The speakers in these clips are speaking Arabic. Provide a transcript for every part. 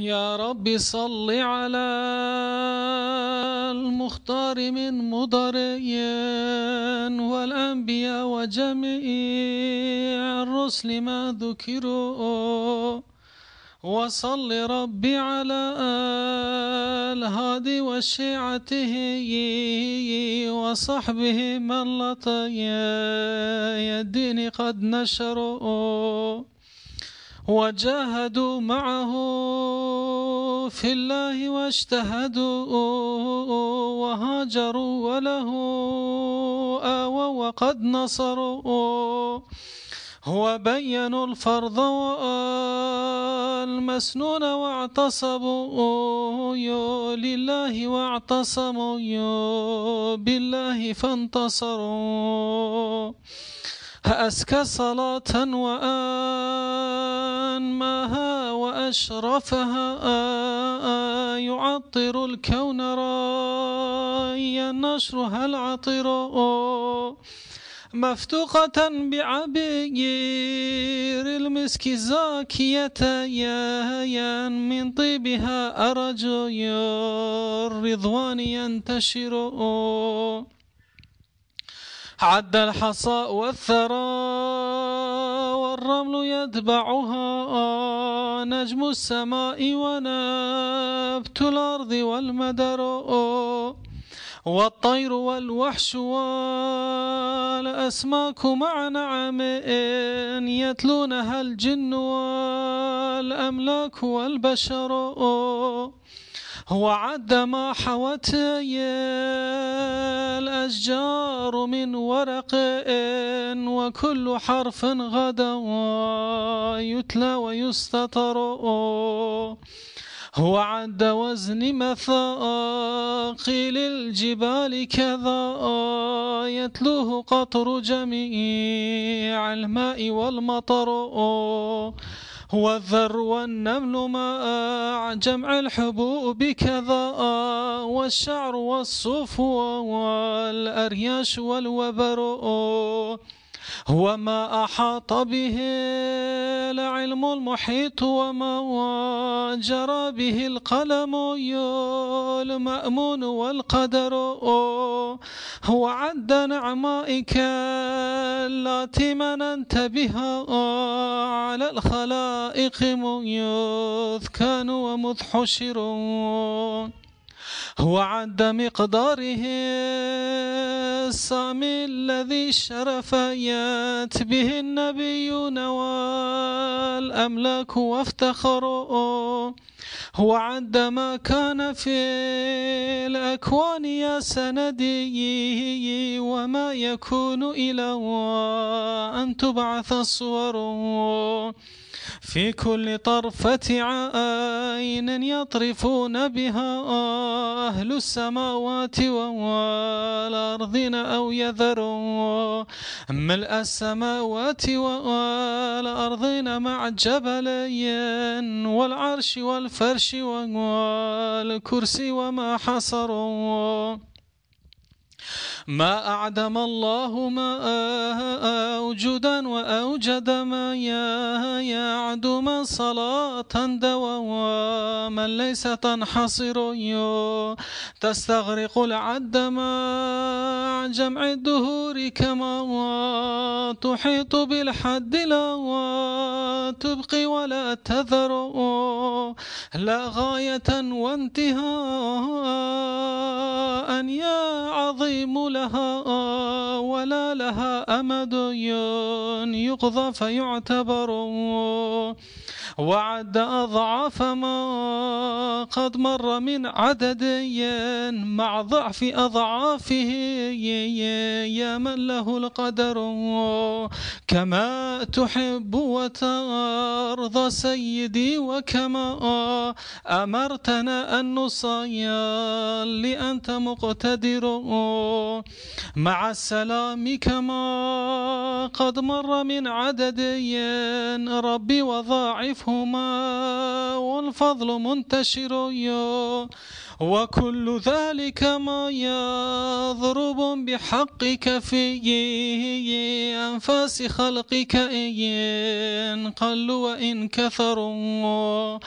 يا رب صل على المختار من مضري والأنبياء وجميع الرسل ما ذكروا وصل ربي على الهادي وشيعته وصحبه من لطي الدين قد نشروا وجاهدوا معه في الله واجتهدوا وهاجروا وله آوى وقد نصروا وبينوا الفرض والمسنون واعتصموا لله واعتصموا بالله فانتصروا أزكى صلاة وأنماها وأشرفها يعطر الكون رايا نشرها العطر مفتوقة بعبير المسك زاكية يا من طيبها أرجو الرضوان ينتشر عد الحصى والثرى والرمل يتبعها نجم السماء ونبت الأرض والمدر والطير والوحش والأسماك مع نعم يتلونها الجن والأملاك والبشر عد ما حوتي الأشجار من ورق وكل حرف غدا يتلى ويستطر هو عد وزن مثاقل الجبال كذا يتلوه قطر جميع الماء والمطر والذر والنمل ماء جمع الحبوب كذا والشعر والصفو والأرياش والوبر وما أحاط به العلم المحيط وما جرى به القلم المأمون والقدر هو عد نعمائك التي مننت بها على الخلائق ومذ ومذحشر وعد مقداره السامي الذي شرف يات به النبيون والأملاك وافتخروا وعد ما كان في الأكوان يا سندي وما يكون إلى أن تبعث الصور في كل طرفة عين يطرفون بها أهل السماوات والأرضين أو يذروا ملء السماوات والأرضين مع جبلين والعرش والفرش والكرسي وما حصروا ما أعدم الله ما أوجدا وأوجد ما يعدم صلاة دواما ليس تنحصر تستغرق العد مع جمع الدهور كما تحيط بالحد لا تبقي ولا تذر لا غاية وانتهاء يا عظيم لها ولا لها أمد يقضى فيعتبر وعد أضعاف ما قد مر من عددي مع ضعف أضعافه يا من له القدر كما تحب وترضى سيدي وكما أمرتنا أن نصلي أنت مقتدر مع السلام كما قد مر من عددي ربي وضاعف مفهوما والفضل منتشر وكل ذلك ما يضرب بحقك في أنفاس خلقك إن قلوا وإن كثروا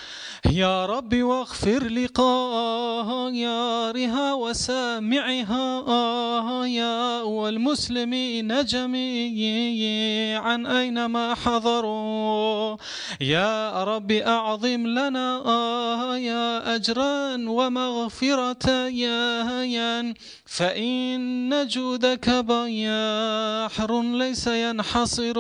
يا رب واغفر لقارها وسامعها يا والمسلمين جميعا أينما حضروا يا يا رب أعظم لنا آه، يا أجرا ومغفرة يا يان فإن جودك بحر ليس ينحصر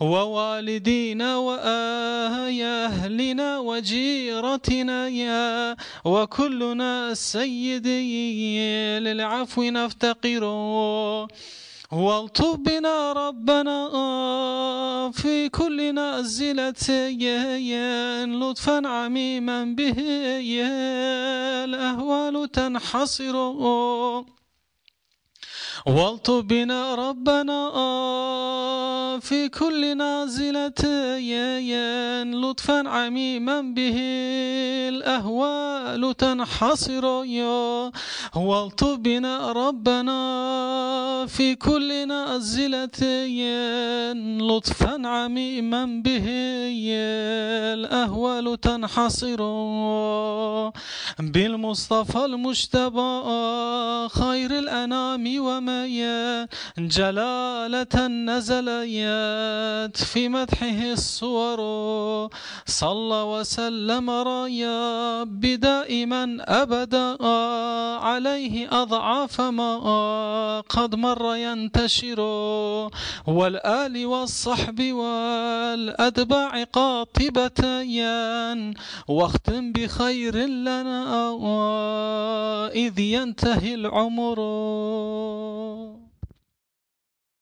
ووالدينا وأهلنا وجيرتنا يا وكلنا سيدي للعفو نفتقر والطب بنا ربنا في كل نازلة لطفا عميما به الأهوال تنحصر والطب بنا ربنا في كل نازلة لطفا عميما به الأهوال تنحصر والطب بنا ربنا في كل نازلة لطفا عميما به الأهوال تنحصر بالمصطفى المجتبى خير الأنام وما أكرم جلالة نزل في مدحه الصور صلى وسلم رايا بدائما أبدا عليه أضعاف ما قد مر ينتشر والآل والصحب والأتباع قاطبتيان واختم بخير لنا إذ ينتهي العمر know